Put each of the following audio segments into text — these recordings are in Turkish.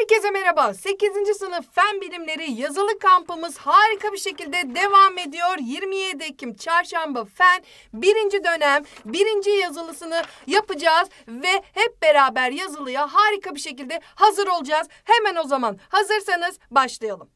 Herkese merhaba. 8. sınıf fen bilimleri yazılı kampımız harika bir şekilde devam ediyor. 27 Ekim çarşamba fen 1. dönem 1. yazılısını yapacağız ve hep beraber yazılıya harika bir şekilde hazır olacağız. Hemen o zaman hazırsanız başlayalım.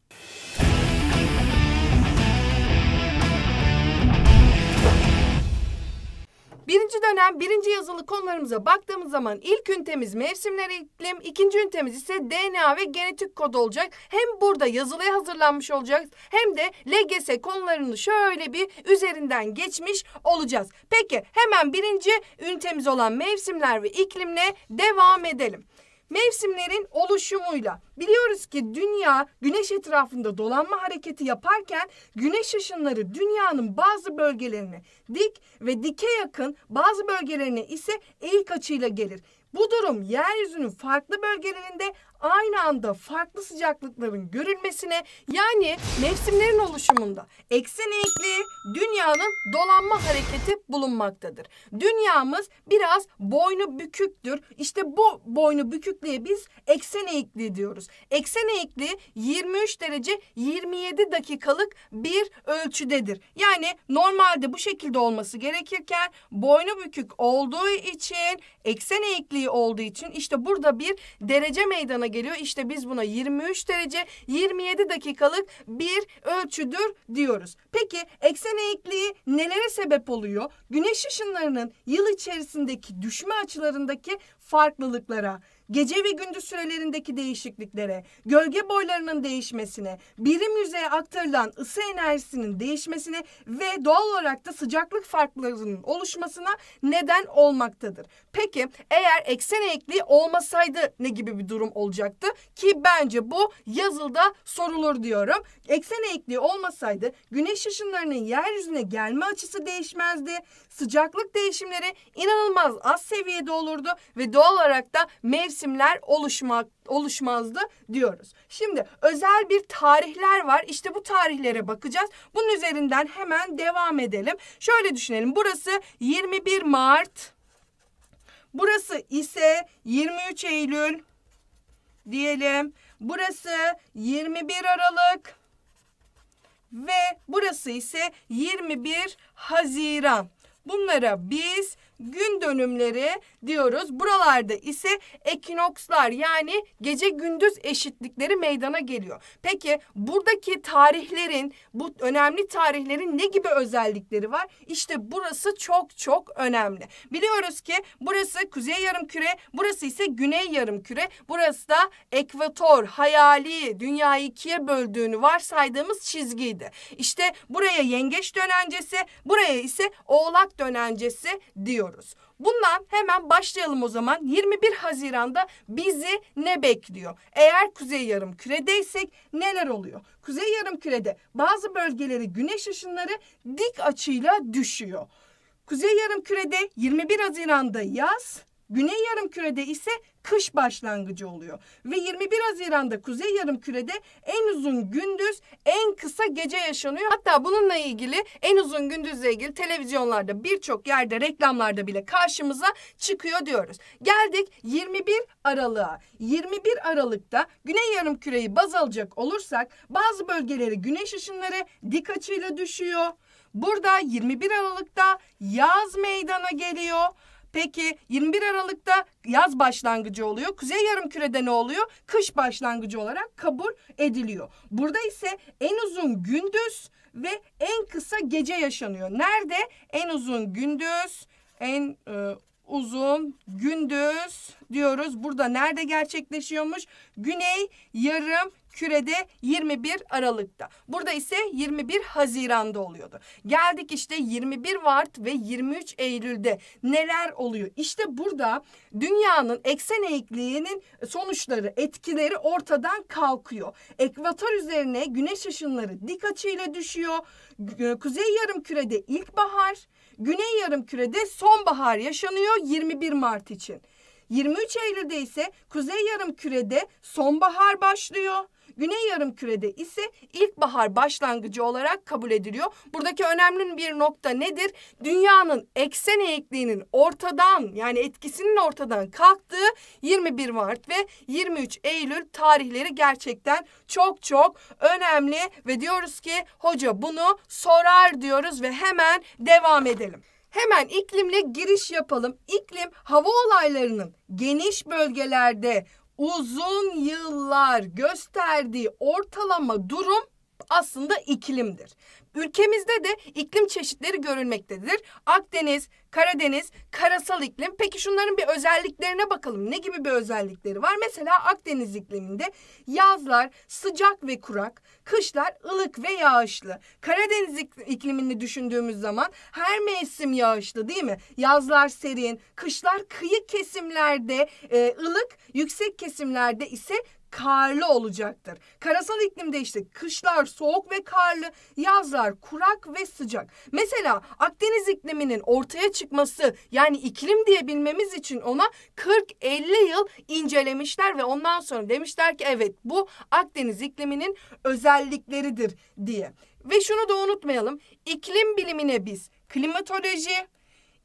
Birinci dönem birinci yazılı konularımıza baktığımız zaman ilk ünitemiz mevsimler iklim, ikinci ünitemiz ise DNA ve genetik kod olacak. Hem burada yazılıya hazırlanmış olacağız hem de LGS konularını şöyle bir üzerinden geçmiş olacağız. Peki hemen birinci ünitemiz olan mevsimler ve iklimle devam edelim mevsimlerin oluşumuyla. Biliyoruz ki dünya güneş etrafında dolanma hareketi yaparken güneş ışınları dünyanın bazı bölgelerine dik ve dike yakın bazı bölgelerine ise eğik açıyla gelir. Bu durum yeryüzünün farklı bölgelerinde aynı anda farklı sıcaklıkların görülmesine yani mevsimlerin oluşumunda eksen eğikliği dünyanın dolanma hareketi bulunmaktadır. Dünyamız biraz boynu büküktür. İşte bu boynu büküklüğe biz eksen eğikliği diyoruz. Eksen eğikliği 23 derece 27 dakikalık bir ölçüdedir. Yani normalde bu şekilde olması gerekirken boynu bükük olduğu için eksen eğikliği olduğu için işte burada bir derece meydana geliyor. İşte biz buna 23 derece 27 dakikalık bir ölçüdür diyoruz. Peki eksen eğikliği nelere sebep oluyor? Güneş ışınlarının yıl içerisindeki düşme açılarındaki farklılıklara gece ve gündüz sürelerindeki değişikliklere, gölge boylarının değişmesine, birim yüzeye aktarılan ısı enerjisinin değişmesine ve doğal olarak da sıcaklık farklarının oluşmasına neden olmaktadır. Peki eğer eksen eğikliği olmasaydı ne gibi bir durum olacaktı? Ki bence bu yazılda sorulur diyorum. Eksen eğikliği olmasaydı güneş ışınlarının yeryüzüne gelme açısı değişmezdi sıcaklık değişimleri inanılmaz az seviyede olurdu ve doğal olarak da mevsimler oluşmak oluşmazdı diyoruz. Şimdi özel bir tarihler var. İşte bu tarihlere bakacağız. Bunun üzerinden hemen devam edelim. Şöyle düşünelim. Burası 21 Mart. Burası ise 23 Eylül diyelim. Burası 21 Aralık ve burası ise 21 Haziran. Bunlara biz gün dönümleri diyoruz. Buralarda ise ekinokslar yani gece gündüz eşitlikleri meydana geliyor. Peki buradaki tarihlerin, bu önemli tarihlerin ne gibi özellikleri var? İşte burası çok çok önemli. Biliyoruz ki burası kuzey yarım küre, burası ise güney yarım küre. Burası da ekvator, hayali, dünyayı ikiye böldüğünü varsaydığımız çizgiydi. İşte buraya yengeç dönencesi, buraya ise oğlak Ocak dönencesi diyoruz. Bundan hemen başlayalım o zaman. 21 Haziran'da bizi ne bekliyor? Eğer kuzey yarım küredeysek neler oluyor? Kuzey yarım kürede bazı bölgeleri güneş ışınları dik açıyla düşüyor. Kuzey yarım kürede 21 Haziran'da yaz, Güney yarım kürede ise kış başlangıcı oluyor. Ve 21 Haziran'da Kuzey yarım kürede en uzun gündüz, en kısa gece yaşanıyor. Hatta bununla ilgili en uzun gündüzle ilgili televizyonlarda birçok yerde reklamlarda bile karşımıza çıkıyor diyoruz. Geldik 21 Aralık'a. 21 Aralık'ta Güney yarım küreyi baz alacak olursak bazı bölgeleri güneş ışınları dik açıyla düşüyor. Burada 21 Aralık'ta yaz meydana geliyor. Peki 21 Aralık'ta yaz başlangıcı oluyor. Kuzey yarımkürede ne oluyor? Kış başlangıcı olarak kabul ediliyor. Burada ise en uzun gündüz ve en kısa gece yaşanıyor. Nerede? En uzun gündüz, en e, uzun gündüz diyoruz. Burada nerede gerçekleşiyormuş? Güney yarım kürede 21 Aralık'ta. Burada ise 21 Haziran'da oluyordu. Geldik işte 21 Mart ve 23 Eylül'de neler oluyor? İşte burada dünyanın eksen eğikliğinin sonuçları, etkileri ortadan kalkıyor. Ekvator üzerine güneş ışınları dik açıyla düşüyor. Kuzey yarım kürede ilkbahar, güney yarım kürede sonbahar yaşanıyor 21 Mart için. 23 Eylül'de ise Kuzey yarım kürede sonbahar başlıyor. Güney yarımkürede ise ilkbahar başlangıcı olarak kabul ediliyor. Buradaki önemli bir nokta nedir? Dünyanın eksen eğikliğinin ortadan yani etkisinin ortadan kalktığı 21 Mart ve 23 Eylül tarihleri gerçekten çok çok önemli ve diyoruz ki hoca bunu sorar diyoruz ve hemen devam edelim. Hemen iklimle giriş yapalım. İklim hava olaylarının geniş bölgelerde uzun yıllar gösterdiği ortalama durum aslında iklimdir. Ülkemizde de iklim çeşitleri görülmektedir. Akdeniz, Karadeniz, karasal iklim. Peki şunların bir özelliklerine bakalım. Ne gibi bir özellikleri var? Mesela Akdeniz ikliminde yazlar sıcak ve kurak, kışlar ılık ve yağışlı. Karadeniz iklimini düşündüğümüz zaman her mevsim yağışlı değil mi? Yazlar serin, kışlar kıyı kesimlerde e, ılık, yüksek kesimlerde ise karlı olacaktır. Karasal iklimde işte kışlar soğuk ve karlı, yazlar kurak ve sıcak. Mesela Akdeniz ikliminin ortaya çıkması yani iklim diyebilmemiz için ona 40-50 yıl incelemişler ve ondan sonra demişler ki evet bu Akdeniz ikliminin özellikleridir diye. Ve şunu da unutmayalım. iklim bilimine biz klimatoloji,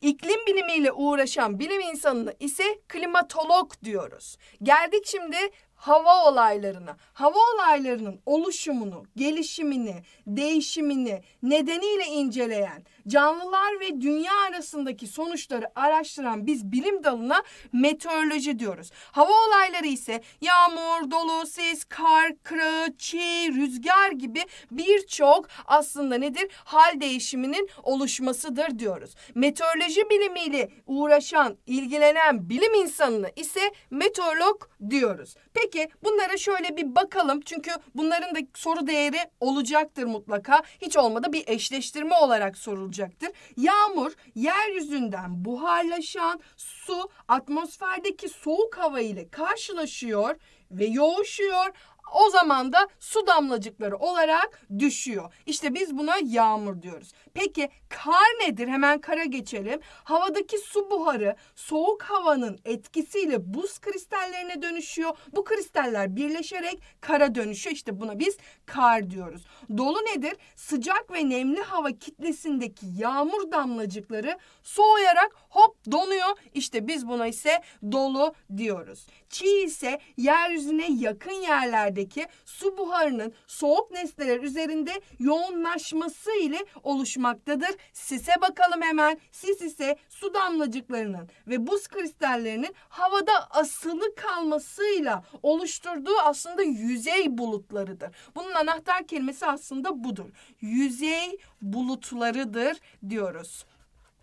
İklim bilimiyle uğraşan bilim insanını ise klimatolog diyoruz. Geldik şimdi hava olaylarına, hava olaylarının oluşumunu, gelişimini, değişimini nedeniyle inceleyen canlılar ve dünya arasındaki sonuçları araştıran biz bilim dalına meteoroloji diyoruz. Hava olayları ise yağmur, dolu, sis, kar, kırağı, çiğ, rüzgar gibi birçok aslında nedir? Hal değişiminin oluşmasıdır diyoruz. Meteoroloji bilimiyle uğraşan, ilgilenen bilim insanını ise meteorolog diyoruz. Peki bunlara şöyle bir bakalım çünkü bunların da soru değeri olacaktır mutlaka. Hiç olmadı bir eşleştirme olarak sorulacak olacaktır. Yağmur yeryüzünden buharlaşan su atmosferdeki soğuk hava ile karşılaşıyor ve yoğuşuyor. O zaman da su damlacıkları olarak düşüyor. İşte biz buna yağmur diyoruz. Peki kar nedir? Hemen kara geçelim. Havadaki su buharı soğuk havanın etkisiyle buz kristallerine dönüşüyor. Bu kristaller birleşerek kara dönüşüyor. İşte buna biz kar diyoruz. Dolu nedir? Sıcak ve nemli hava kitlesindeki yağmur damlacıkları soğuyarak hop donuyor. İşte biz buna ise dolu diyoruz. Çiğ ise yeryüzüne yakın yerlerdeki su buharının soğuk nesneler üzerinde yoğunlaşması ile oluşmaktadır. Sise bakalım hemen. Sis ise su damlacıklarının ve buz kristallerinin havada asılı kalmasıyla oluşturduğu aslında yüzey bulutlarıdır. Bunun anahtar kelimesi aslında budur. Yüzey bulutlarıdır diyoruz.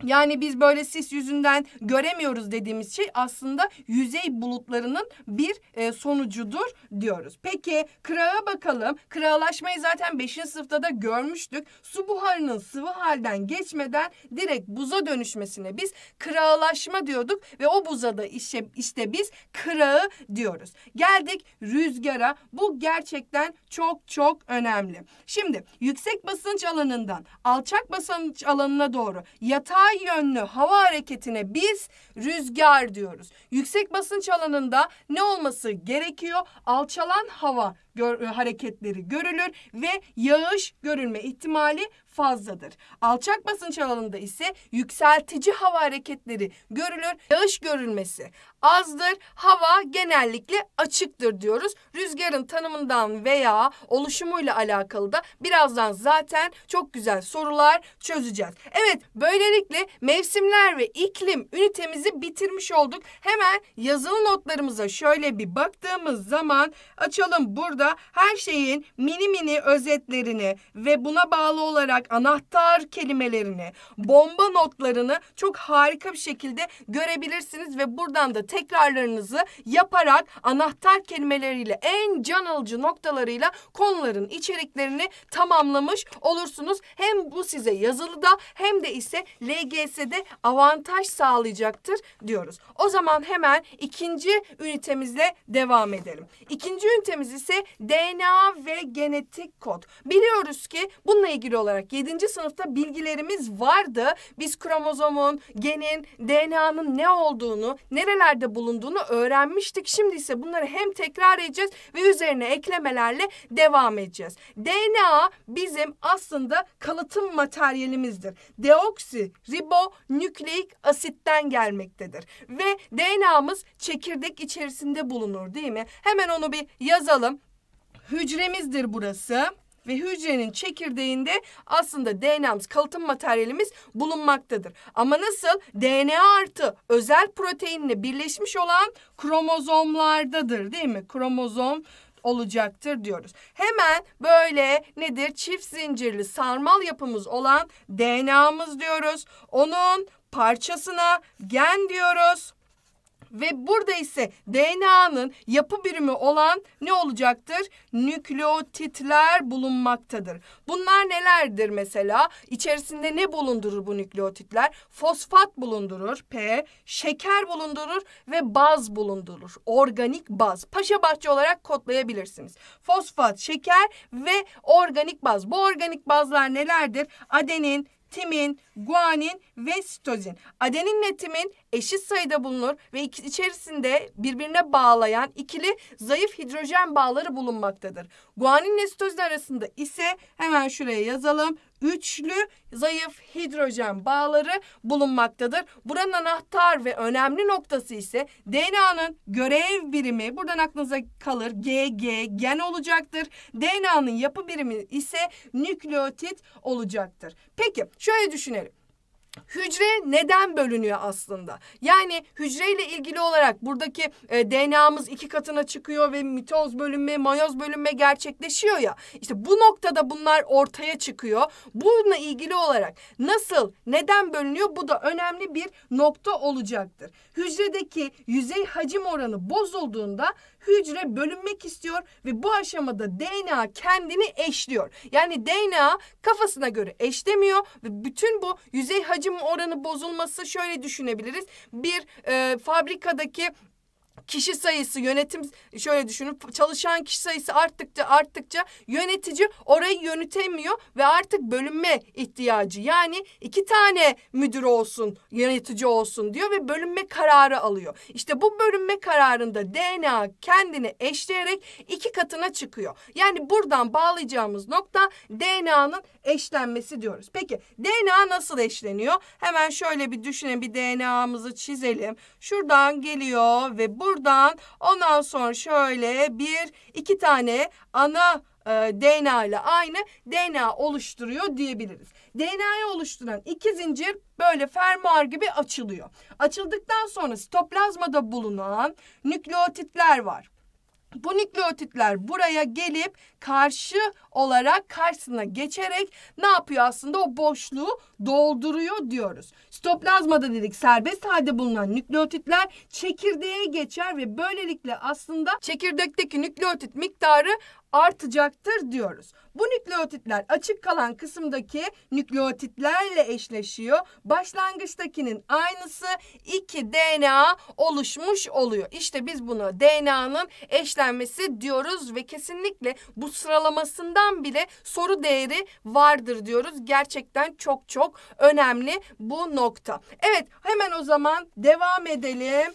Yani biz böyle sis yüzünden göremiyoruz dediğimiz şey aslında yüzey bulutlarının bir e, sonucudur diyoruz. Peki kırağa bakalım. Kırağlaşmayı zaten 5. sınıfta da görmüştük. Su buharının sıvı halden geçmeden direkt buza dönüşmesine biz kırağlaşma diyorduk ve o buza da işte, işte biz kırağı diyoruz. Geldik rüzgara. Bu gerçekten çok çok önemli. Şimdi yüksek basınç alanından alçak basınç alanına doğru yatağa ay yönlü hava hareketine biz rüzgar diyoruz. Yüksek basınç alanında ne olması gerekiyor? Alçalan hava gör, e, hareketleri görülür ve yağış görülme ihtimali fazladır. Alçak basınç alanında ise yükseltici hava hareketleri görülür. Yağış görülmesi azdır. Hava genellikle açıktır diyoruz. Rüzgarın tanımından veya oluşumuyla alakalı da birazdan zaten çok güzel sorular çözeceğiz. Evet, böylelikle mevsimler ve iklim ünitemizi bitirmiş olduk. Hemen yazılı notlarımıza şöyle bir baktığımız zaman açalım burada burada her şeyin mini mini özetlerini ve buna bağlı olarak anahtar kelimelerini, bomba notlarını çok harika bir şekilde görebilirsiniz ve buradan da tekrarlarınızı yaparak anahtar kelimeleriyle en can alıcı noktalarıyla konuların içeriklerini tamamlamış olursunuz. Hem bu size yazılıda hem de ise LGS'de avantaj sağlayacaktır diyoruz. O zaman hemen ikinci ünitemizle devam edelim. İkinci ünitemiz ise DNA ve genetik kod. Biliyoruz ki bununla ilgili olarak 7. sınıfta bilgilerimiz vardı. Biz kromozomun, genin, DNA'nın ne olduğunu, nerelerde bulunduğunu öğrenmiştik. Şimdi ise bunları hem tekrar edeceğiz ve üzerine eklemelerle devam edeceğiz. DNA bizim aslında kalıtım materyalimizdir. Deoksi ribonükleik asitten gelmektedir. Ve DNA'mız çekirdek içerisinde bulunur değil mi? Hemen onu bir yazalım hücremizdir burası ve hücrenin çekirdeğinde aslında DNA'mız, kalıtım materyalimiz bulunmaktadır. Ama nasıl? DNA artı özel proteinle birleşmiş olan kromozomlardadır değil mi? Kromozom olacaktır diyoruz. Hemen böyle nedir? Çift zincirli sarmal yapımız olan DNA'mız diyoruz. Onun parçasına gen diyoruz. Ve burada ise DNA'nın yapı birimi olan ne olacaktır? Nükleotitler bulunmaktadır. Bunlar nelerdir mesela? İçerisinde ne bulundurur bu nükleotitler? Fosfat bulundurur, P, şeker bulundurur ve baz bulundurur. Organik baz. Paşa bahçe olarak kodlayabilirsiniz. Fosfat, şeker ve organik baz. Bu organik bazlar nelerdir? Adenin, timin, guanin ve sitozin. Adeninle timin eşit sayıda bulunur ve içerisinde birbirine bağlayan ikili zayıf hidrojen bağları bulunmaktadır. Guaninle sitozin arasında ise hemen şuraya yazalım üçlü zayıf hidrojen bağları bulunmaktadır. Buranın anahtar ve önemli noktası ise DNA'nın görev birimi buradan aklınıza kalır GG gen olacaktır. DNA'nın yapı birimi ise nükleotit olacaktır. Peki şöyle düşünelim hücre neden bölünüyor aslında? Yani hücreyle ilgili olarak buradaki e, DNA'mız iki katına çıkıyor ve mitoz bölünme, mayoz bölünme gerçekleşiyor ya. İşte bu noktada bunlar ortaya çıkıyor. Bununla ilgili olarak nasıl, neden bölünüyor bu da önemli bir nokta olacaktır. Hücredeki yüzey hacim oranı bozulduğunda hücre bölünmek istiyor ve bu aşamada DNA kendini eşliyor. Yani DNA kafasına göre eşlemiyor ve bütün bu yüzey hacim hacim oranı bozulması şöyle düşünebiliriz. Bir e, fabrikadaki kişi sayısı yönetim şöyle düşünün çalışan kişi sayısı arttıkça arttıkça yönetici orayı yönetemiyor ve artık bölünme ihtiyacı yani iki tane müdür olsun yönetici olsun diyor ve bölünme kararı alıyor. İşte bu bölünme kararında DNA kendini eşleyerek iki katına çıkıyor. Yani buradan bağlayacağımız nokta DNA'nın eşlenmesi diyoruz. Peki DNA nasıl eşleniyor? Hemen şöyle bir düşünelim bir DNA'mızı çizelim. Şuradan geliyor ve bu Buradan ondan sonra şöyle bir iki tane ana e, DNA ile aynı DNA oluşturuyor diyebiliriz. DNA'yı oluşturan iki zincir böyle fermuar gibi açılıyor. Açıldıktan sonra sitoplazmada bulunan nükleotitler var. Bu nükleotitler buraya gelip karşı olarak karşısına geçerek ne yapıyor aslında o boşluğu dolduruyor diyoruz. Sitoplazmada dedik serbest halde bulunan nükleotitler çekirdeğe geçer ve böylelikle aslında çekirdekteki nükleotit miktarı artacaktır diyoruz. Bu nükleotitler açık kalan kısımdaki nükleotitlerle eşleşiyor. Başlangıçtakinin aynısı iki DNA oluşmuş oluyor. İşte biz bunu DNA'nın eşlenmesi diyoruz ve kesinlikle bu sıralamasından bile soru değeri vardır diyoruz. Gerçekten çok çok önemli bu nokta. Evet hemen o zaman devam edelim.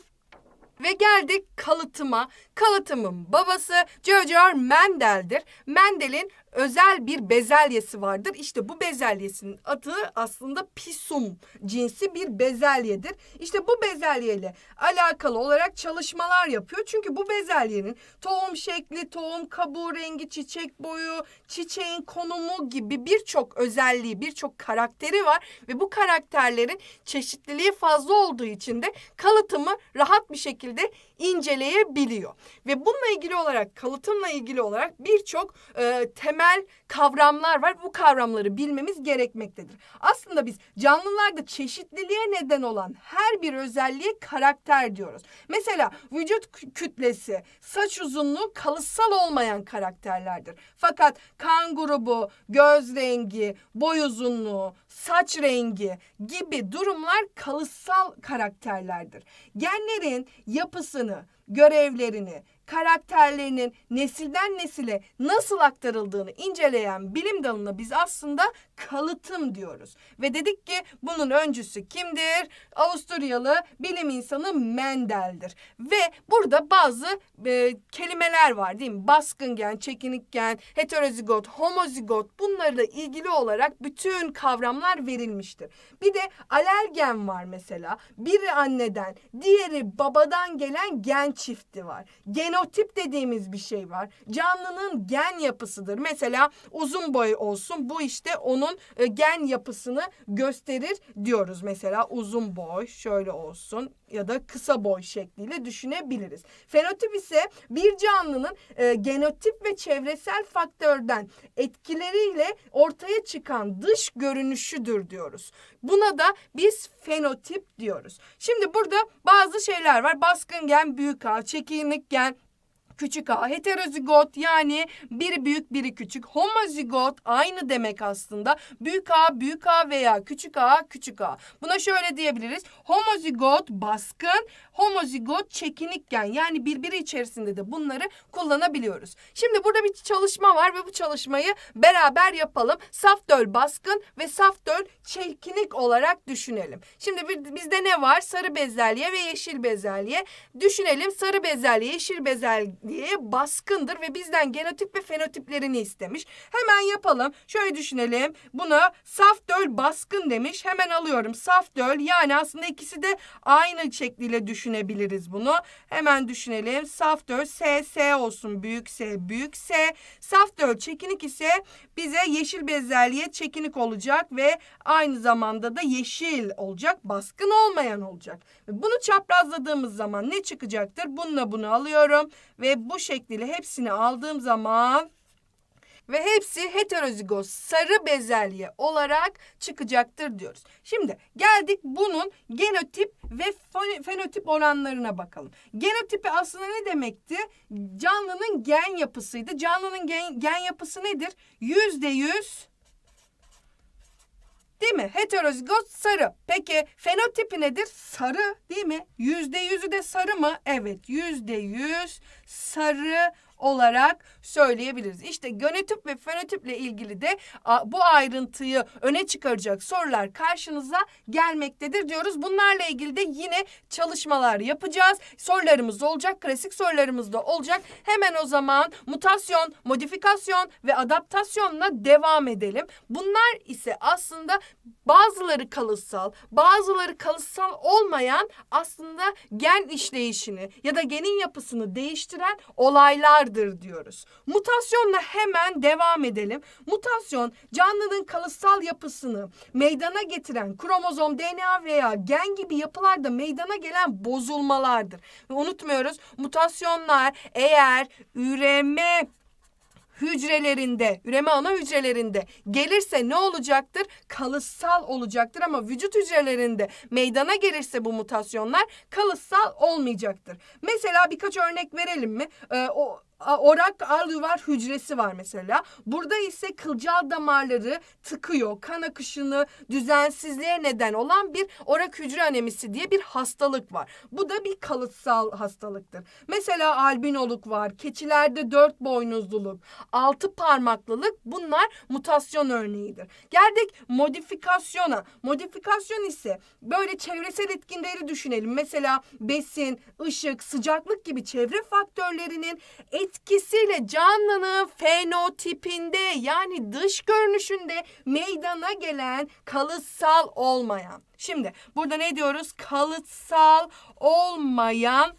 Ve geldik kalıtıma. Kalıtımın babası J.J. Mendel'dir. Mendel'in özel bir bezelyesi vardır. İşte bu bezelyesinin adı aslında pisum cinsi bir bezelyedir. İşte bu bezelyeyle alakalı olarak çalışmalar yapıyor. Çünkü bu bezelyenin tohum şekli, tohum kabuğu rengi, çiçek boyu, çiçeğin konumu gibi birçok özelliği, birçok karakteri var ve bu karakterlerin çeşitliliği fazla olduğu için de kalıtımı rahat bir şekilde inceleyebiliyor. Ve bununla ilgili olarak kalıtımla ilgili olarak birçok e, temel kavramlar var. Bu kavramları bilmemiz gerekmektedir. Aslında biz canlılarda çeşitliliğe neden olan her bir özelliğe karakter diyoruz. Mesela vücut kütlesi, saç uzunluğu kalıtsal olmayan karakterlerdir. Fakat kan grubu, göz rengi, boy uzunluğu, saç rengi gibi durumlar kalıtsal karakterlerdir. Genlerin yapısını, görevlerini, karakterlerinin nesilden nesile nasıl aktarıldığını inceleyen bilim dalına biz aslında kalıtım diyoruz. Ve dedik ki bunun öncüsü kimdir? Avusturyalı bilim insanı Mendel'dir. Ve burada bazı e, kelimeler var değil mi? Baskıngen, çekinikken, heterozigot, homozigot bunlarla ilgili olarak bütün kavramlar verilmiştir. Bir de alergen var mesela. Biri anneden, diğeri babadan gelen gen çifti var. Geno fenotip dediğimiz bir şey var. Canlının gen yapısıdır. Mesela uzun boy olsun bu işte onun e, gen yapısını gösterir diyoruz. Mesela uzun boy şöyle olsun ya da kısa boy şekliyle düşünebiliriz. Fenotip ise bir canlının e, genotip ve çevresel faktörden etkileriyle ortaya çıkan dış görünüşüdür diyoruz. Buna da biz fenotip diyoruz. Şimdi burada bazı şeyler var. Baskın gen, büyük ağ, çekimlik gen, küçük a heterozigot yani bir büyük biri küçük. Homozigot aynı demek aslında. Büyük a büyük a veya küçük a küçük a. Buna şöyle diyebiliriz. Homozigot baskın, homozigot çekinikken yani birbiri içerisinde de bunları kullanabiliyoruz. Şimdi burada bir çalışma var ve bu çalışmayı beraber yapalım. Saf döl baskın ve saf döl çekinik olarak düşünelim. Şimdi bizde ne var? Sarı bezelye ve yeşil bezelye. Düşünelim sarı bezelye, yeşil bezelye diye baskındır ve bizden genotip ve fenotiplerini istemiş. Hemen yapalım. Şöyle düşünelim. Buna saf döl baskın demiş. Hemen alıyorum. Saf döl yani aslında ikisi de aynı şekliyle düşünebiliriz bunu. Hemen düşünelim. Saf döl SS olsun. Büyük S büyük S. Saf döl çekinik ise bize yeşil bezelye çekinik olacak ve aynı zamanda da yeşil olacak. Baskın olmayan olacak. Bunu çaprazladığımız zaman ne çıkacaktır? Bununla bunu alıyorum ve bu şekliyle hepsini aldığım zaman ve hepsi heterozigoz sarı bezelye olarak çıkacaktır diyoruz. Şimdi geldik bunun genotip ve fenotip oranlarına bakalım. Genotipi aslında ne demekti? Canlının gen yapısıydı. Canlının gen, gen yapısı nedir? %100 Değil mi? Heterozigot sarı. Peki fenotipi nedir? Sarı değil mi? Yüzde yüzü de sarı mı? Evet yüzde yüz sarı olarak söyleyebiliriz. İşte genotip ve fenotiple ilgili de bu ayrıntıyı öne çıkaracak sorular karşınıza gelmektedir diyoruz. Bunlarla ilgili de yine çalışmalar yapacağız. Sorularımız olacak, klasik sorularımız da olacak. Hemen o zaman mutasyon, modifikasyon ve adaptasyonla devam edelim. Bunlar ise aslında Bazıları kalıtsal, bazıları kalıtsal olmayan aslında gen işleyişini ya da genin yapısını değiştiren olaylardır diyoruz. Mutasyonla hemen devam edelim. Mutasyon canlının kalıtsal yapısını meydana getiren kromozom, DNA veya gen gibi yapılarda meydana gelen bozulmalardır. Ve unutmuyoruz mutasyonlar eğer üreme hücrelerinde, üreme ana hücrelerinde gelirse ne olacaktır? Kalıtsal olacaktır ama vücut hücrelerinde meydana gelirse bu mutasyonlar kalıtsal olmayacaktır. Mesela birkaç örnek verelim mi? Ee, o orak alüvar hücresi var mesela. Burada ise kılcal damarları tıkıyor. Kan akışını düzensizliğe neden olan bir orak hücre anemisi diye bir hastalık var. Bu da bir kalıtsal hastalıktır. Mesela albinoluk var. Keçilerde dört boynuzluluk, altı parmaklılık bunlar mutasyon örneğidir. Geldik modifikasyona. Modifikasyon ise böyle çevresel etkinleri düşünelim. Mesela besin, ışık, sıcaklık gibi çevre faktörlerinin et etkisiyle canlının fenotipinde yani dış görünüşünde meydana gelen kalıtsal olmayan. Şimdi burada ne diyoruz? Kalıtsal olmayan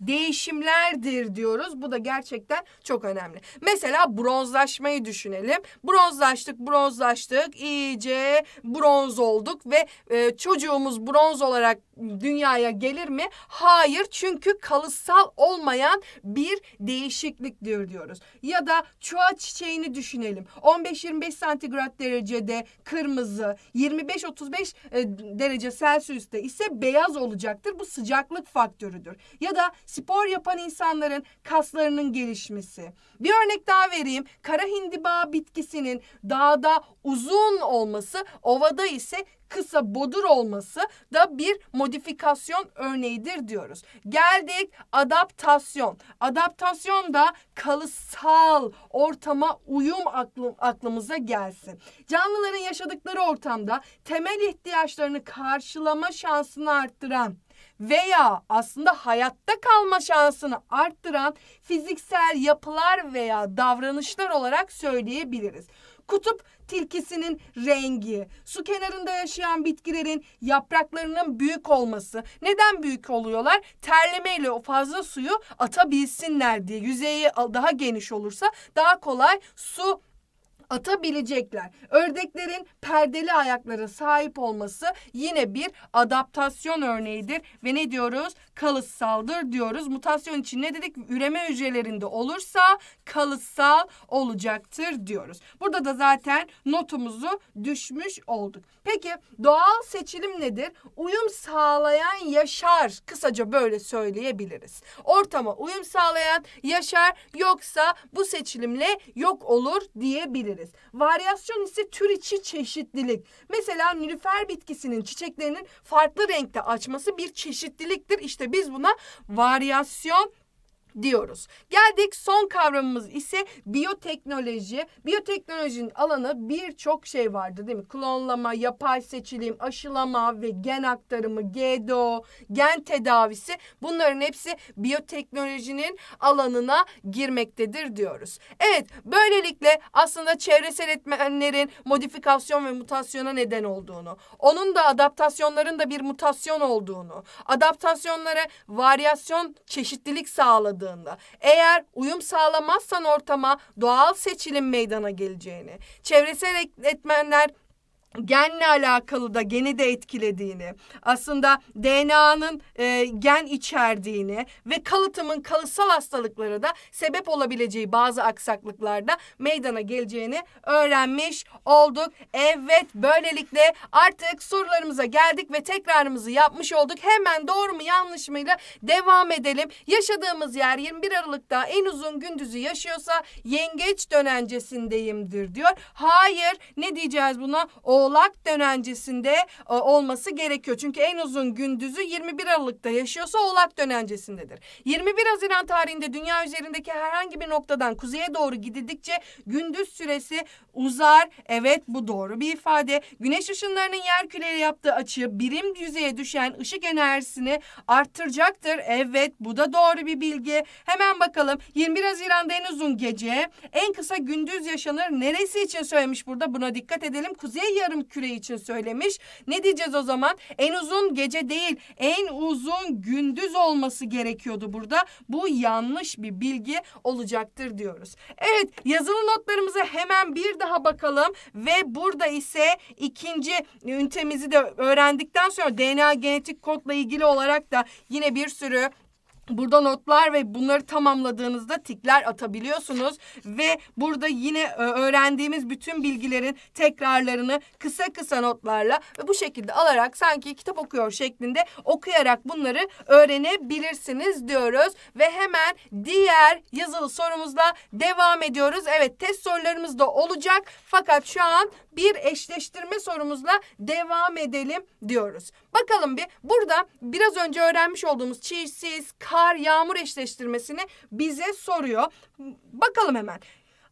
değişimlerdir diyoruz. Bu da gerçekten çok önemli. Mesela bronzlaşmayı düşünelim. Bronzlaştık, bronzlaştık, iyice bronz olduk ve e, çocuğumuz bronz olarak dünyaya gelir mi? Hayır çünkü kalıtsal olmayan bir değişikliktir diyoruz. Ya da çuha çiçeğini düşünelim. 15-25 santigrat derecede kırmızı, 25-35 e, derece Celsius'te ise beyaz olacaktır. Bu sıcaklık faktörüdür. Ya da spor yapan insanların kaslarının gelişmesi. Bir örnek daha vereyim. Kara hindiba bitkisinin dağda uzun olması, ovada ise kısa bodur olması da bir modifikasyon örneğidir diyoruz. Geldik adaptasyon. Adaptasyon da kalıtsal ortama uyum aklım, aklımıza gelsin. Canlıların yaşadıkları ortamda temel ihtiyaçlarını karşılama şansını arttıran veya aslında hayatta kalma şansını arttıran fiziksel yapılar veya davranışlar olarak söyleyebiliriz. Kutup tilkisinin rengi, su kenarında yaşayan bitkilerin yapraklarının büyük olması. Neden büyük oluyorlar? Terlemeyle o fazla suyu atabilsinler diye. Yüzeyi daha geniş olursa daha kolay su atabilecekler. Ördeklerin perdeli ayaklara sahip olması yine bir adaptasyon örneğidir ve ne diyoruz? Kalıtsaldır diyoruz. Mutasyon için ne dedik? Üreme hücrelerinde olursa kalıtsal olacaktır diyoruz. Burada da zaten notumuzu düşmüş olduk. Peki doğal seçilim nedir? Uyum sağlayan yaşar. Kısaca böyle söyleyebiliriz. Ortama uyum sağlayan yaşar yoksa bu seçilimle yok olur diyebiliriz diyebiliriz. Varyasyon ise tür içi çeşitlilik. Mesela nilüfer bitkisinin çiçeklerinin farklı renkte açması bir çeşitliliktir. İşte biz buna varyasyon diyoruz. Geldik son kavramımız ise biyoteknoloji. Biyoteknolojinin alanı birçok şey vardı değil mi? Klonlama, yapay seçilim, aşılama ve gen aktarımı, GDO, gen tedavisi bunların hepsi biyoteknolojinin alanına girmektedir diyoruz. Evet böylelikle aslında çevresel etmenlerin modifikasyon ve mutasyona neden olduğunu, onun da adaptasyonların da bir mutasyon olduğunu, adaptasyonlara varyasyon çeşitlilik sağladığını, sağlamadığında, eğer uyum sağlamazsan ortama doğal seçilim meydana geleceğini, çevresel etmenler genle alakalı da geni de etkilediğini, aslında DNA'nın e, gen içerdiğini ve kalıtımın kalıtsal hastalıklara da sebep olabileceği bazı aksaklıklarda meydana geleceğini öğrenmiş olduk. Evet böylelikle artık sorularımıza geldik ve tekrarımızı yapmış olduk. Hemen doğru mu yanlış mıyla devam edelim. Yaşadığımız yer 21 Aralık'ta en uzun gündüzü yaşıyorsa yengeç dönencesindeyimdir diyor. Hayır ne diyeceğiz buna? O Oğlak dönencesinde e, olması gerekiyor. Çünkü en uzun gündüzü 21 Aralık'ta yaşıyorsa Oğlak dönencesindedir. 21 Haziran tarihinde dünya üzerindeki herhangi bir noktadan kuzeye doğru gidildikçe gündüz süresi uzar. Evet bu doğru bir ifade. Güneş ışınlarının yer küreye yaptığı açı birim yüzeye düşen ışık enerjisini arttıracaktır. Evet bu da doğru bir bilgi. Hemen bakalım 21 Haziran'da en uzun gece en kısa gündüz yaşanır. Neresi için söylemiş burada buna dikkat edelim. Kuzey yarı yarım küre için söylemiş. Ne diyeceğiz o zaman? En uzun gece değil, en uzun gündüz olması gerekiyordu burada. Bu yanlış bir bilgi olacaktır diyoruz. Evet, yazılı notlarımızı hemen bir daha bakalım ve burada ise ikinci ünitemizi de öğrendikten sonra DNA genetik kodla ilgili olarak da yine bir sürü Burada notlar ve bunları tamamladığınızda tikler atabiliyorsunuz ve burada yine e, öğrendiğimiz bütün bilgilerin tekrarlarını kısa kısa notlarla ve bu şekilde alarak sanki kitap okuyor şeklinde okuyarak bunları öğrenebilirsiniz diyoruz ve hemen diğer yazılı sorumuzla devam ediyoruz. Evet test sorularımız da olacak fakat şu an bir eşleştirme sorumuzla devam edelim diyoruz. Bakalım bir burada biraz önce öğrenmiş olduğumuz çiğsiz, kar, yağmur eşleştirmesini bize soruyor. Bakalım hemen.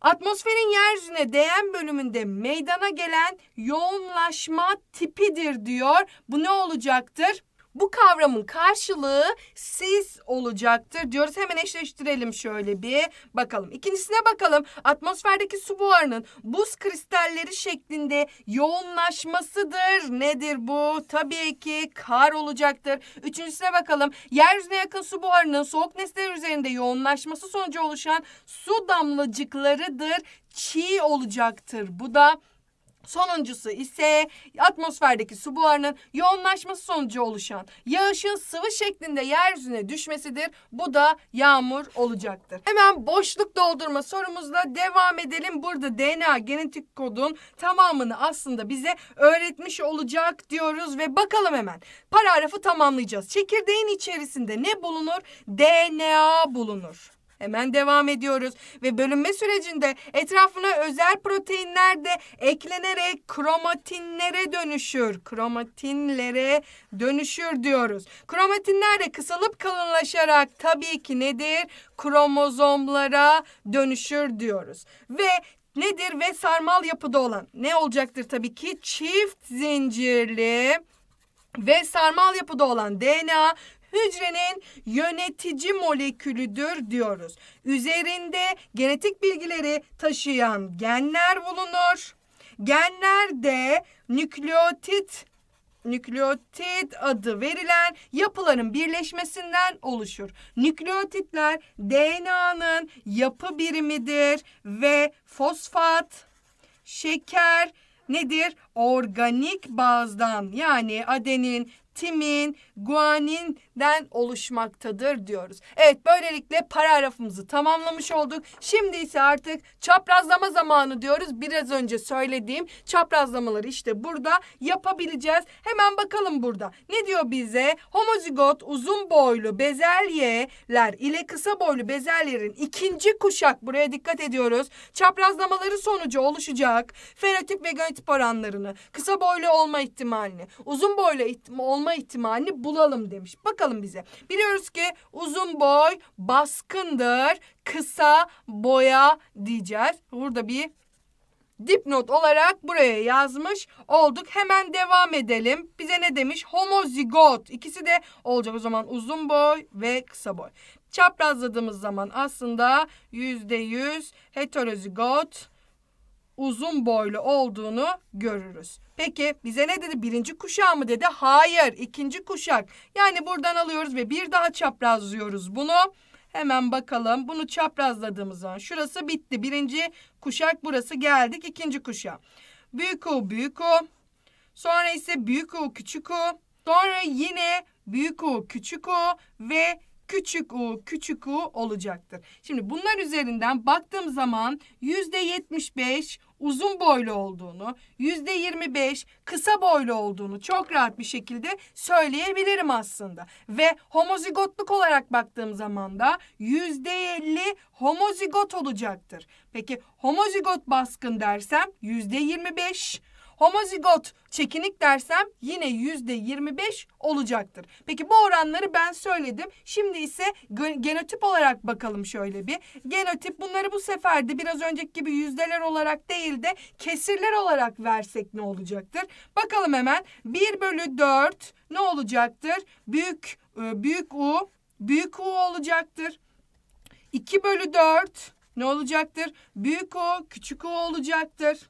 Atmosferin yeryüzüne değen bölümünde meydana gelen yoğunlaşma tipidir diyor. Bu ne olacaktır? Bu kavramın karşılığı siz olacaktır diyoruz. Hemen eşleştirelim şöyle bir bakalım. İkincisine bakalım. Atmosferdeki su buharının buz kristalleri şeklinde yoğunlaşmasıdır. Nedir bu? Tabii ki kar olacaktır. Üçüncüsüne bakalım. Yeryüzüne yakın su buharının soğuk nesneler üzerinde yoğunlaşması sonucu oluşan su damlacıklarıdır. Çiğ olacaktır. Bu da Sonuncusu ise atmosferdeki su buharının yoğunlaşması sonucu oluşan yağışın sıvı şeklinde yeryüzüne düşmesidir. Bu da yağmur olacaktır. Hemen boşluk doldurma sorumuzla devam edelim. Burada DNA genetik kodun tamamını aslında bize öğretmiş olacak diyoruz ve bakalım hemen. Paragrafı tamamlayacağız. Çekirdeğin içerisinde ne bulunur? DNA bulunur. Hemen devam ediyoruz ve bölünme sürecinde etrafına özel proteinler de eklenerek kromatinlere dönüşür. Kromatinlere dönüşür diyoruz. Kromatinler de kısalıp kalınlaşarak tabii ki nedir? Kromozomlara dönüşür diyoruz. Ve nedir ve sarmal yapıda olan ne olacaktır tabii ki çift zincirli ve sarmal yapıda olan DNA hücrenin yönetici molekülüdür diyoruz. Üzerinde genetik bilgileri taşıyan genler bulunur. Genler de nükleotit nükleotit adı verilen yapıların birleşmesinden oluşur. Nükleotitler DNA'nın yapı birimidir ve fosfat, şeker nedir? Organik bazdan yani adenin, timin, guaninden oluşmaktadır diyoruz. Evet böylelikle paragrafımızı tamamlamış olduk. Şimdi ise artık çaprazlama zamanı diyoruz. Biraz önce söylediğim çaprazlamaları işte burada yapabileceğiz. Hemen bakalım burada. Ne diyor bize? Homozigot uzun boylu bezelyeler ile kısa boylu bezelyelerin ikinci kuşak buraya dikkat ediyoruz. Çaprazlamaları sonucu oluşacak fenotip ve genotip oranlarını, kısa boylu olma ihtimalini, uzun boylu olma olma ihtimalini bulalım demiş. Bakalım bize. Biliyoruz ki uzun boy baskındır, kısa boya diyeceğiz. Burada bir dipnot olarak buraya yazmış olduk. Hemen devam edelim. Bize ne demiş? Homozigot. İkisi de olacak o zaman uzun boy ve kısa boy. Çaprazladığımız zaman aslında yüzde yüz heterozigot uzun boylu olduğunu görürüz. Peki bize ne dedi? Birinci kuşağı mı dedi? Hayır, ikinci kuşak. Yani buradan alıyoruz ve bir daha çaprazlıyoruz bunu. Hemen bakalım. Bunu çaprazladığımız zaman şurası bitti. Birinci kuşak burası geldik. ikinci kuşağa. Büyük U, büyük U. Sonra ise büyük U, küçük U. Sonra yine büyük U, küçük U ve küçük u, küçük u olacaktır. Şimdi bunlar üzerinden baktığım zaman yüzde yetmiş beş uzun boylu olduğunu, yüzde yirmi beş kısa boylu olduğunu çok rahat bir şekilde söyleyebilirim aslında. Ve homozigotluk olarak baktığım zaman da yüzde elli homozigot olacaktır. Peki homozigot baskın dersem yüzde yirmi beş homozigot çekinik dersem yine yüzde 25 olacaktır. Peki bu oranları ben söyledim. Şimdi ise genotip olarak bakalım şöyle bir. Genotip bunları bu sefer de biraz önceki gibi yüzdeler olarak değil de kesirler olarak versek ne olacaktır? Bakalım hemen 1 bölü 4 ne olacaktır? Büyük, e, büyük U, büyük U olacaktır. 2 bölü 4 ne olacaktır? Büyük U, küçük U olacaktır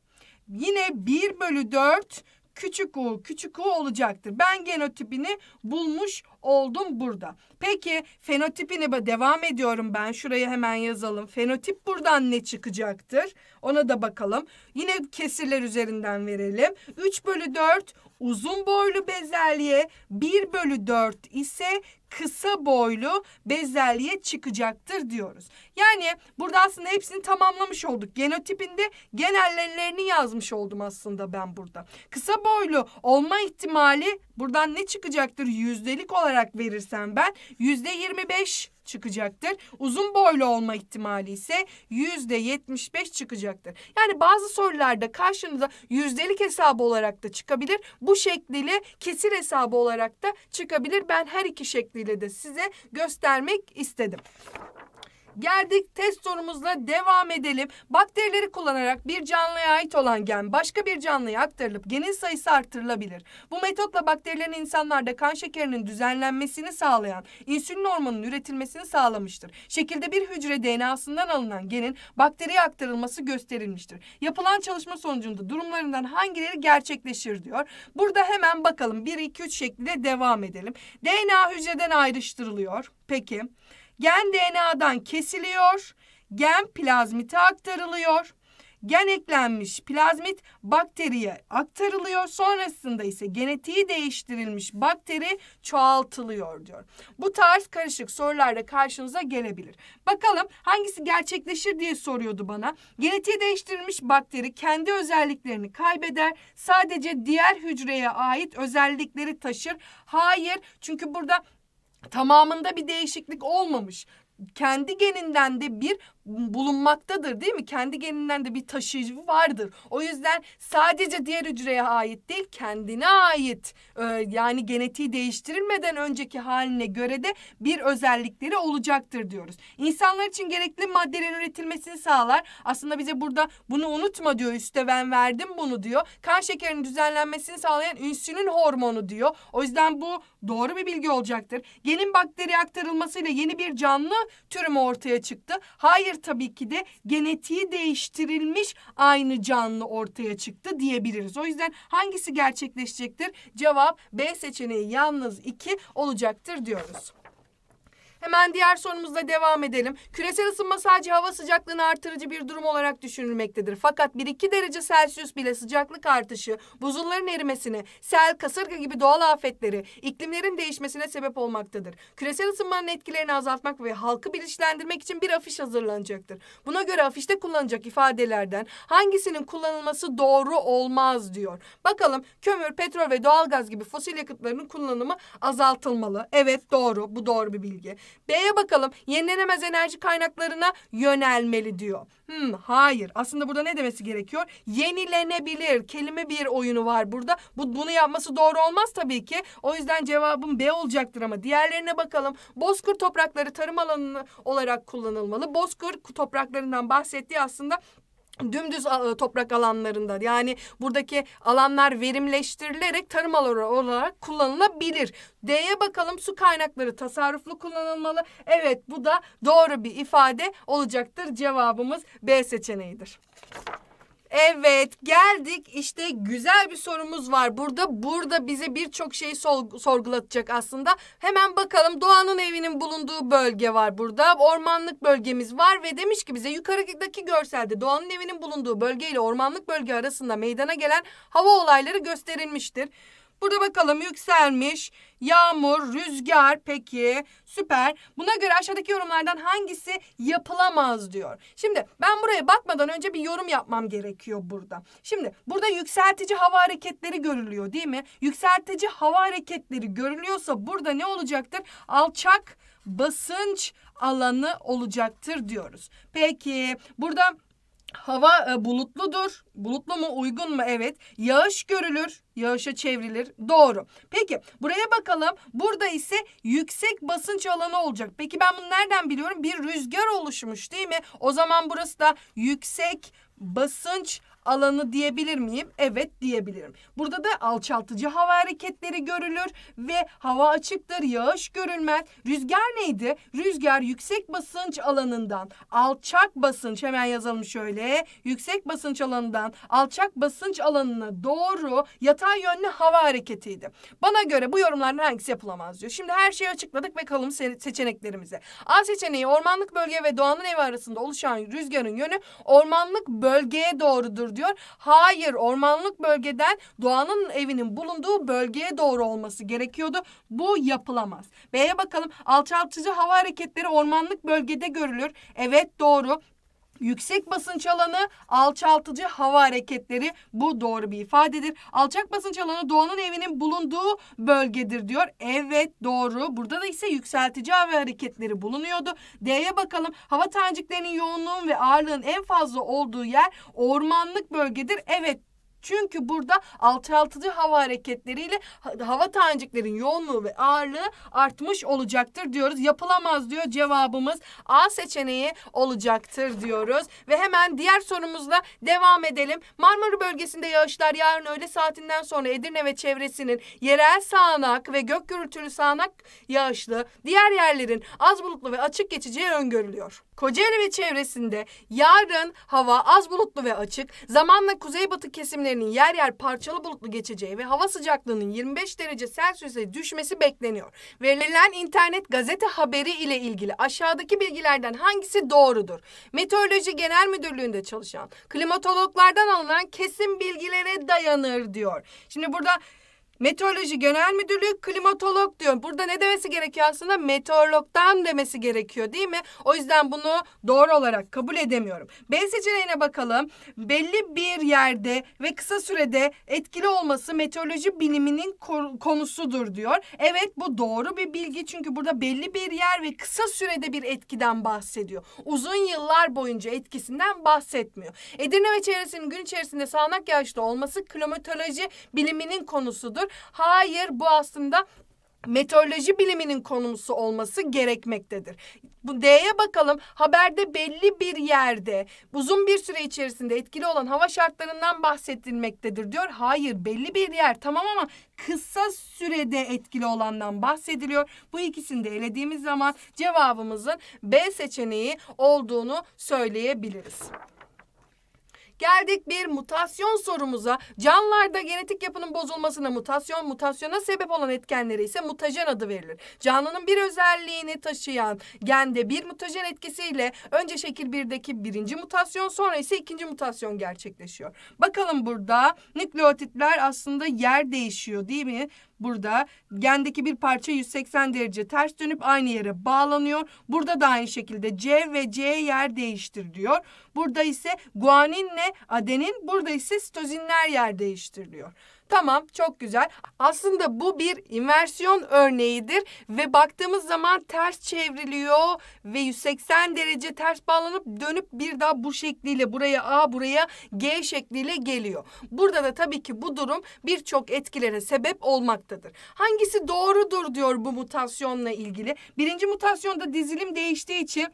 yine 1 bölü 4 küçük u küçük u olacaktır. Ben genotipini bulmuş oldum burada. Peki fenotipine devam ediyorum ben. Şuraya hemen yazalım. Fenotip buradan ne çıkacaktır? Ona da bakalım. Yine kesirler üzerinden verelim. 3 bölü 4 uzun boylu bezelye 1 bölü 4 ise kısa boylu bezelye çıkacaktır diyoruz. Yani burada aslında hepsini tamamlamış olduk. Genotipinde genellerini yazmış oldum aslında ben burada. Kısa boylu olma ihtimali buradan ne çıkacaktır? Yüzdelik olarak verirsem ben yüzde 25 çıkacaktır. Uzun boylu olma ihtimali ise yüzde yetmiş beş çıkacaktır. Yani bazı sorularda karşınıza yüzdelik hesabı olarak da çıkabilir. Bu şekliyle kesir hesabı olarak da çıkabilir. Ben her iki şekliyle de size göstermek istedim. Geldik test sorumuzla devam edelim. Bakterileri kullanarak bir canlıya ait olan gen başka bir canlıya aktarılıp genin sayısı arttırılabilir. Bu metotla bakterilerin insanlarda kan şekerinin düzenlenmesini sağlayan insülin hormonunun üretilmesini sağlamıştır. Şekilde bir hücre DNA'sından alınan genin bakteriye aktarılması gösterilmiştir. Yapılan çalışma sonucunda durumlarından hangileri gerçekleşir diyor. Burada hemen bakalım 1-2-3 şekilde devam edelim. DNA hücreden ayrıştırılıyor. Peki. Gen DNA'dan kesiliyor, gen plazmite aktarılıyor. Gen eklenmiş plazmit bakteriye aktarılıyor. Sonrasında ise genetiği değiştirilmiş bakteri çoğaltılıyor diyor. Bu tarz karışık sorularla karşınıza gelebilir. Bakalım hangisi gerçekleşir diye soruyordu bana. Genetiği değiştirilmiş bakteri kendi özelliklerini kaybeder. Sadece diğer hücreye ait özellikleri taşır. Hayır çünkü burada tamamında bir değişiklik olmamış. Kendi geninden de bir bulunmaktadır değil mi? Kendi geninden de bir taşıyıcı vardır. O yüzden sadece diğer hücreye ait değil kendine ait e, yani genetiği değiştirilmeden önceki haline göre de bir özellikleri olacaktır diyoruz. İnsanlar için gerekli maddelerin üretilmesini sağlar. Aslında bize burada bunu unutma diyor üste ben verdim bunu diyor. Kan şekerinin düzenlenmesini sağlayan ünsünün hormonu diyor. O yüzden bu doğru bir bilgi olacaktır. Genin bakteri aktarılmasıyla yeni bir canlı türü mü ortaya çıktı? Hayır tabii ki de genetiği değiştirilmiş aynı canlı ortaya çıktı diyebiliriz. O yüzden hangisi gerçekleşecektir? Cevap B seçeneği yalnız 2 olacaktır diyoruz. Hemen diğer sorumuzla devam edelim. Küresel ısınma sadece hava sıcaklığını artırıcı bir durum olarak düşünülmektedir. Fakat 1-2 derece Celsius bile sıcaklık artışı, buzulların erimesini, sel, kasırga gibi doğal afetleri, iklimlerin değişmesine sebep olmaktadır. Küresel ısınmanın etkilerini azaltmak ve halkı bilinçlendirmek için bir afiş hazırlanacaktır. Buna göre afişte kullanacak ifadelerden hangisinin kullanılması doğru olmaz diyor. Bakalım kömür, petrol ve doğalgaz gibi fosil yakıtlarının kullanımı azaltılmalı. Evet doğru bu doğru bir bilgi. B'ye bakalım yenilenemez enerji kaynaklarına yönelmeli diyor. Hmm, hayır aslında burada ne demesi gerekiyor? Yenilenebilir kelime bir oyunu var burada. Bu, bunu yapması doğru olmaz tabii ki. O yüzden cevabım B olacaktır ama diğerlerine bakalım. Bozkır toprakları tarım alanı olarak kullanılmalı. Bozkır topraklarından bahsettiği aslında dümdüz toprak alanlarında yani buradaki alanlar verimleştirilerek tarım alanı olarak kullanılabilir. D'ye bakalım su kaynakları tasarruflu kullanılmalı. Evet bu da doğru bir ifade olacaktır. Cevabımız B seçeneğidir. Evet geldik işte güzel bir sorumuz var burada. Burada bize birçok şeyi sorgulatacak aslında. Hemen bakalım Doğan'ın evinin bulunduğu bölge var burada. Ormanlık bölgemiz var ve demiş ki bize yukarıdaki görselde Doğan'ın evinin bulunduğu bölge ile ormanlık bölge arasında meydana gelen hava olayları gösterilmiştir. Burada bakalım yükselmiş. Yağmur, rüzgar peki süper. Buna göre aşağıdaki yorumlardan hangisi yapılamaz diyor. Şimdi ben buraya bakmadan önce bir yorum yapmam gerekiyor burada. Şimdi burada yükseltici hava hareketleri görülüyor değil mi? Yükseltici hava hareketleri görülüyorsa burada ne olacaktır? Alçak basınç alanı olacaktır diyoruz. Peki burada Hava e, bulutludur. Bulutlu mu uygun mu? Evet. Yağış görülür. Yağışa çevrilir. Doğru. Peki buraya bakalım. Burada ise yüksek basınç alanı olacak. Peki ben bunu nereden biliyorum? Bir rüzgar oluşmuş değil mi? O zaman burası da yüksek basınç alanı diyebilir miyim? Evet diyebilirim. Burada da alçaltıcı hava hareketleri görülür ve hava açıktır, yağış görülmez. Rüzgar neydi? Rüzgar yüksek basınç alanından alçak basınç hemen yazalım şöyle. Yüksek basınç alanından alçak basınç alanına doğru yatay yönlü hava hareketiydi. Bana göre bu yorumların hangisi yapılamaz diyor. Şimdi her şeyi açıkladık ve kalım se seçeneklerimize. A seçeneği ormanlık bölge ve doğanın evi arasında oluşan rüzgarın yönü ormanlık bölgeye doğrudur olmalıdır diyor. Hayır ormanlık bölgeden doğanın evinin bulunduğu bölgeye doğru olması gerekiyordu. Bu yapılamaz. B'ye bakalım alçaltıcı hava hareketleri ormanlık bölgede görülür. Evet doğru yüksek basınç alanı alçaltıcı hava hareketleri bu doğru bir ifadedir. Alçak basınç alanı doğanın evinin bulunduğu bölgedir diyor. Evet doğru. Burada da ise yükseltici hava hareketleri bulunuyordu. D'ye bakalım. Hava taneciklerinin yoğunluğun ve ağırlığın en fazla olduğu yer ormanlık bölgedir. Evet çünkü burada alçaltıcı hava hareketleriyle hava taneciklerin yoğunluğu ve ağırlığı artmış olacaktır diyoruz. Yapılamaz diyor cevabımız A seçeneği olacaktır diyoruz. Ve hemen diğer sorumuzla devam edelim. Marmara bölgesinde yağışlar yarın öğle saatinden sonra Edirne ve çevresinin yerel sağanak ve gök gürültülü sağanak yağışlı diğer yerlerin az bulutlu ve açık geçeceği öngörülüyor. Kocaeli ve çevresinde yarın hava az bulutlu ve açık. Zamanla kuzeybatı kesimlerinin yer yer parçalı bulutlu geçeceği ve hava sıcaklığının 25 derece Celsius'e düşmesi bekleniyor. Verilen internet gazete haberi ile ilgili aşağıdaki bilgilerden hangisi doğrudur? Meteoroloji Genel Müdürlüğü'nde çalışan klimatologlardan alınan kesim bilgilere dayanır diyor. Şimdi burada Meteoroloji Genel Müdürlüğü klimatolog diyor. Burada ne demesi gerekiyor aslında? Meteorologdan demesi gerekiyor değil mi? O yüzden bunu doğru olarak kabul edemiyorum. B seçeneğine bakalım. Belli bir yerde ve kısa sürede etkili olması meteoroloji biliminin konusudur diyor. Evet bu doğru bir bilgi çünkü burada belli bir yer ve kısa sürede bir etkiden bahsediyor. Uzun yıllar boyunca etkisinden bahsetmiyor. Edirne ve çevresinin gün içerisinde sağanak yağışlı olması klimatoloji biliminin konusudur. Hayır bu aslında meteoroloji biliminin konumsu olması gerekmektedir. Bu D'ye bakalım. Haberde belli bir yerde uzun bir süre içerisinde etkili olan hava şartlarından bahsedilmektedir diyor. Hayır belli bir yer tamam ama kısa sürede etkili olandan bahsediliyor. Bu ikisini de elediğimiz zaman cevabımızın B seçeneği olduğunu söyleyebiliriz. Geldik bir mutasyon sorumuza. Canlılarda genetik yapının bozulmasına mutasyon, mutasyona sebep olan etkenlere ise mutajen adı verilir. Canlının bir özelliğini taşıyan gende bir mutajen etkisiyle önce şekil 1'deki birinci mutasyon sonra ise ikinci mutasyon gerçekleşiyor. Bakalım burada nükleotitler aslında yer değişiyor değil mi? burada. Gendeki bir parça 180 derece ters dönüp aynı yere bağlanıyor. Burada da aynı şekilde C ve C yer değiştir diyor. Burada ise guaninle adenin, burada ise sitozinler yer değiştir Tamam çok güzel. Aslında bu bir inversiyon örneğidir ve baktığımız zaman ters çevriliyor ve 180 derece ters bağlanıp dönüp bir daha bu şekliyle buraya A buraya G şekliyle geliyor. Burada da tabii ki bu durum birçok etkilere sebep olmaktadır. Hangisi doğrudur diyor bu mutasyonla ilgili. Birinci mutasyonda dizilim değiştiği için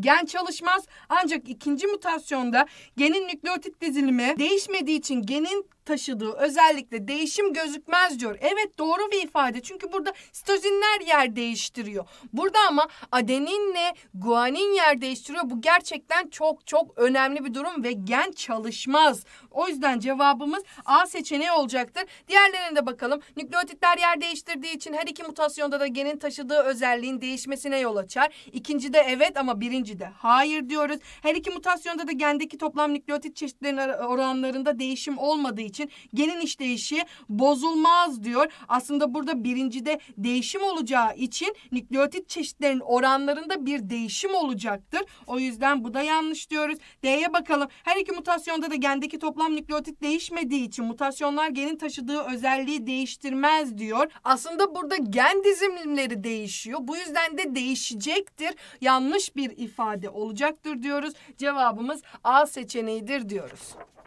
Gen çalışmaz ancak ikinci mutasyonda genin nükleotit dizilimi değişmediği için genin taşıdığı özellikle değişim gözükmez diyor. Evet doğru bir ifade çünkü burada sitozinler yer değiştiriyor. Burada ama adeninle guanin yer değiştiriyor. Bu gerçekten çok çok önemli bir durum ve gen çalışmaz. O yüzden cevabımız A seçeneği olacaktır. Diğerlerine de bakalım. Nükleotitler yer değiştirdiği için her iki mutasyonda da genin taşıdığı özelliğin değişmesine yol açar. İkinci de evet ama birinci de hayır diyoruz. Her iki mutasyonda da gendeki toplam nükleotit çeşitlerinin oranlarında değişim olmadığı için için gelin işleyişi bozulmaz diyor. Aslında burada birincide değişim olacağı için nükleotit çeşitlerin oranlarında bir değişim olacaktır. O yüzden bu da yanlış diyoruz. D'ye bakalım. Her iki mutasyonda da gendeki toplam nükleotit değişmediği için mutasyonlar genin taşıdığı özelliği değiştirmez diyor. Aslında burada gen dizimleri değişiyor. Bu yüzden de değişecektir. Yanlış bir ifade olacaktır diyoruz. Cevabımız A seçeneğidir diyoruz.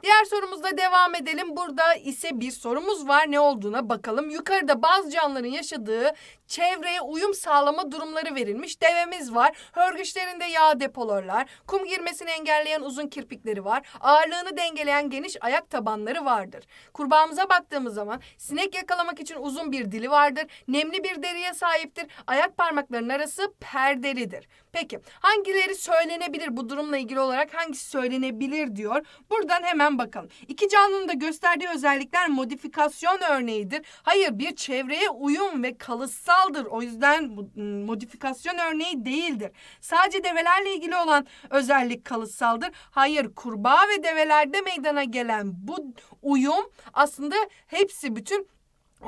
Diğer sorumuzla devam edelim. Burada ise bir sorumuz var. Ne olduğuna bakalım. Yukarıda bazı canlıların yaşadığı çevreye uyum sağlama durumları verilmiş. Devemiz var. Hörgüçlerinde yağ depolarlar. Kum girmesini engelleyen uzun kirpikleri var. Ağırlığını dengeleyen geniş ayak tabanları vardır. Kurbağamıza baktığımız zaman sinek yakalamak için uzun bir dili vardır. Nemli bir deriye sahiptir. Ayak parmaklarının arası perdelidir. Peki hangileri söylenebilir bu durumla ilgili olarak hangisi söylenebilir diyor. Buradan hemen bakalım. İki canlının da gösterdiği özellikler modifikasyon örneğidir. Hayır bir çevreye uyum ve kalıtsal yasaldır. O yüzden ıı, modifikasyon örneği değildir. Sadece develerle ilgili olan özellik kalıtsaldır. Hayır kurbağa ve develerde meydana gelen bu uyum aslında hepsi bütün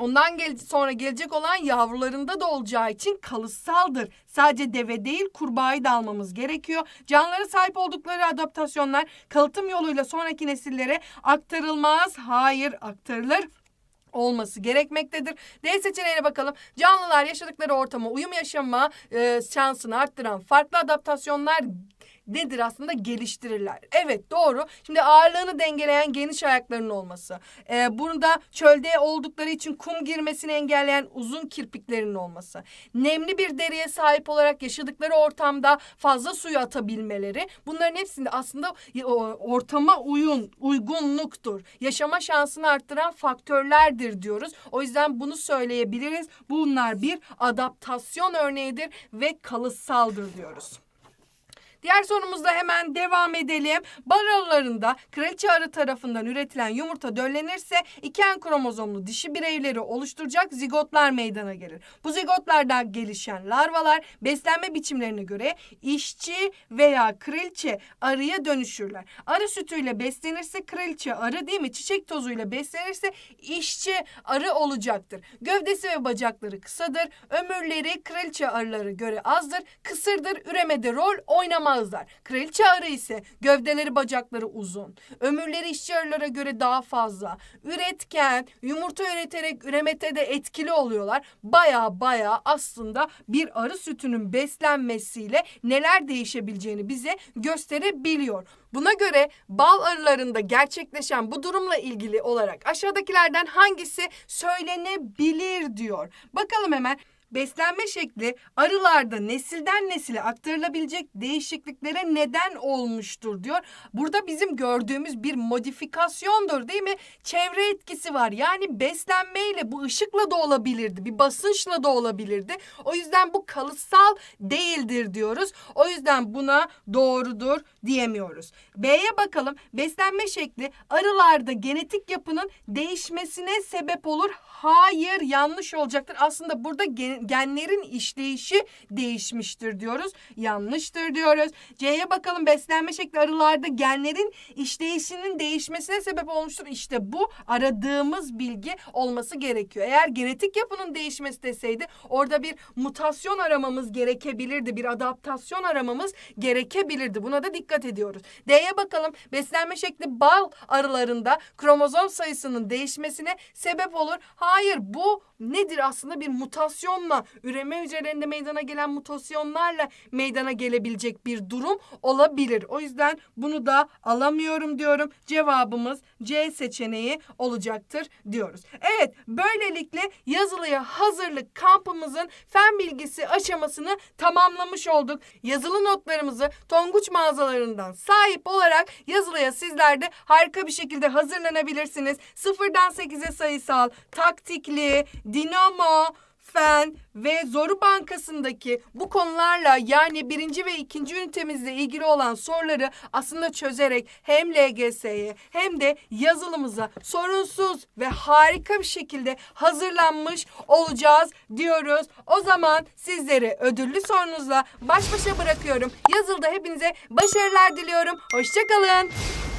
Ondan gele sonra gelecek olan yavrularında da olacağı için kalıtsaldır. Sadece deve değil kurbağayı da almamız gerekiyor. Canlara sahip oldukları adaptasyonlar kalıtım yoluyla sonraki nesillere aktarılmaz. Hayır aktarılır olması gerekmektedir. D seçeneğine bakalım. Canlılar yaşadıkları ortama uyum yaşama e, şansını arttıran farklı adaptasyonlar nedir aslında geliştirirler. Evet doğru. Şimdi ağırlığını dengeleyen geniş ayaklarının olması. E, da çölde oldukları için kum girmesini engelleyen uzun kirpiklerinin olması. Nemli bir deriye sahip olarak yaşadıkları ortamda fazla suyu atabilmeleri. Bunların hepsinde aslında e, ortama uyun, uygunluktur. Yaşama şansını arttıran faktörlerdir diyoruz. O yüzden bunu söyleyebiliriz. Bunlar bir adaptasyon örneğidir ve kalıtsaldır diyoruz. Diğer sorumuzla hemen devam edelim. Baralarında kraliçe arı tarafından üretilen yumurta döllenirse iken kromozomlu dişi bireyleri oluşturacak zigotlar meydana gelir. Bu zigotlardan gelişen larvalar beslenme biçimlerine göre işçi veya kraliçe arıya dönüşürler. Arı sütüyle beslenirse kraliçe arı değil mi? Çiçek tozuyla beslenirse işçi arı olacaktır. Gövdesi ve bacakları kısadır. Ömürleri kraliçe arıları göre azdır. Kısırdır. Üremede rol oynamaz ağızlar. Kraliçe arı ise gövdeleri bacakları uzun. Ömürleri işçi arılara göre daha fazla. Üretken, yumurta üreterek üremete de etkili oluyorlar. Baya baya aslında bir arı sütünün beslenmesiyle neler değişebileceğini bize gösterebiliyor. Buna göre bal arılarında gerçekleşen bu durumla ilgili olarak aşağıdakilerden hangisi söylenebilir diyor. Bakalım hemen beslenme şekli arılarda nesilden nesile aktarılabilecek değişikliklere neden olmuştur diyor. Burada bizim gördüğümüz bir modifikasyondur değil mi? Çevre etkisi var. Yani beslenmeyle bu ışıkla da olabilirdi. Bir basınçla da olabilirdi. O yüzden bu kalıtsal değildir diyoruz. O yüzden buna doğrudur diyemiyoruz. B'ye bakalım. Beslenme şekli arılarda genetik yapının değişmesine sebep olur. Hayır yanlış olacaktır. Aslında burada gen, genlerin işleyişi değişmiştir diyoruz. Yanlıştır diyoruz. C'ye bakalım beslenme şekli arılarda genlerin işleyişinin değişmesine sebep olmuştur. İşte bu aradığımız bilgi olması gerekiyor. Eğer genetik yapının değişmesi deseydi orada bir mutasyon aramamız gerekebilirdi. Bir adaptasyon aramamız gerekebilirdi. Buna da dikkat ediyoruz. D'ye bakalım beslenme şekli bal arılarında kromozom sayısının değişmesine sebep olur. Ha Hayır bu nedir aslında bir mutasyonla üreme hücrelerinde meydana gelen mutasyonlarla meydana gelebilecek bir durum olabilir. O yüzden bunu da alamıyorum diyorum. Cevabımız C seçeneği olacaktır diyoruz. Evet böylelikle yazılıya hazırlık kampımızın fen bilgisi aşamasını tamamlamış olduk. Yazılı notlarımızı Tonguç mağazalarından sahip olarak yazılıya sizler de harika bir şekilde hazırlanabilirsiniz. Sıfırdan sekize sayısal, taktikli, Dinamo, Fen ve Zoru Bankası'ndaki bu konularla yani birinci ve ikinci ünitemizle ilgili olan soruları aslında çözerek hem LGS'ye hem de yazılımıza sorunsuz ve harika bir şekilde hazırlanmış olacağız diyoruz. O zaman sizleri ödüllü sorunuzla baş başa bırakıyorum. Yazılda hepinize başarılar diliyorum. Hoşçakalın.